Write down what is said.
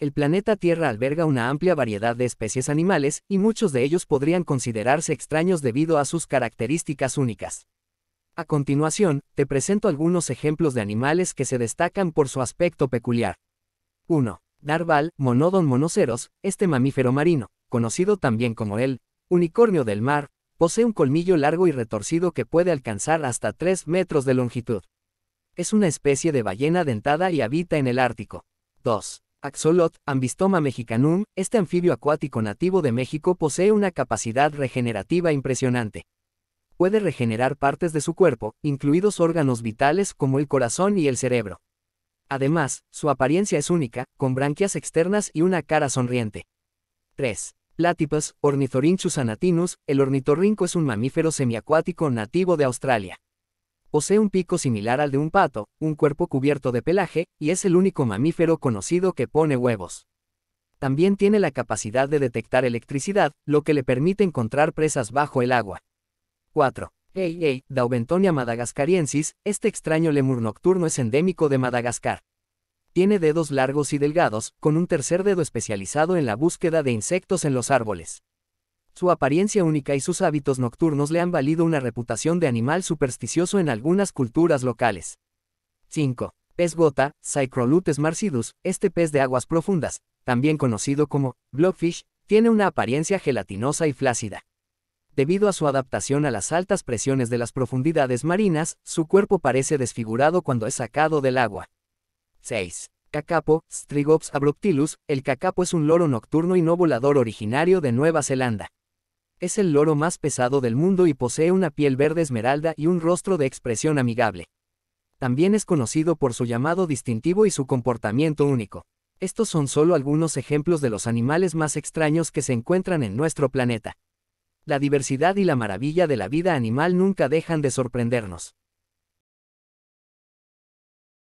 El planeta Tierra alberga una amplia variedad de especies animales, y muchos de ellos podrían considerarse extraños debido a sus características únicas. A continuación, te presento algunos ejemplos de animales que se destacan por su aspecto peculiar. 1. Narval, monodon monoceros, este mamífero marino, conocido también como el unicornio del mar, posee un colmillo largo y retorcido que puede alcanzar hasta 3 metros de longitud. Es una especie de ballena dentada y habita en el Ártico. 2. Axolot, Ambistoma mexicanum, este anfibio acuático nativo de México posee una capacidad regenerativa impresionante. Puede regenerar partes de su cuerpo, incluidos órganos vitales como el corazón y el cerebro. Además, su apariencia es única, con branquias externas y una cara sonriente. 3. Platypus, ornithorinchus anatinus, el ornitorrinco es un mamífero semiacuático nativo de Australia. Posee un pico similar al de un pato, un cuerpo cubierto de pelaje, y es el único mamífero conocido que pone huevos. También tiene la capacidad de detectar electricidad, lo que le permite encontrar presas bajo el agua. 4. Hey Daubentonia madagascariensis, este extraño lemur nocturno es endémico de Madagascar. Tiene dedos largos y delgados, con un tercer dedo especializado en la búsqueda de insectos en los árboles. Su apariencia única y sus hábitos nocturnos le han valido una reputación de animal supersticioso en algunas culturas locales. 5. Pez gota, Cycrolutes marcidus, este pez de aguas profundas, también conocido como blobfish, tiene una apariencia gelatinosa y flácida. Debido a su adaptación a las altas presiones de las profundidades marinas, su cuerpo parece desfigurado cuando es sacado del agua. 6. Cacapo, Strigops abruptilus, el cacapo es un loro nocturno y no volador originario de Nueva Zelanda. Es el loro más pesado del mundo y posee una piel verde esmeralda y un rostro de expresión amigable. También es conocido por su llamado distintivo y su comportamiento único. Estos son solo algunos ejemplos de los animales más extraños que se encuentran en nuestro planeta. La diversidad y la maravilla de la vida animal nunca dejan de sorprendernos.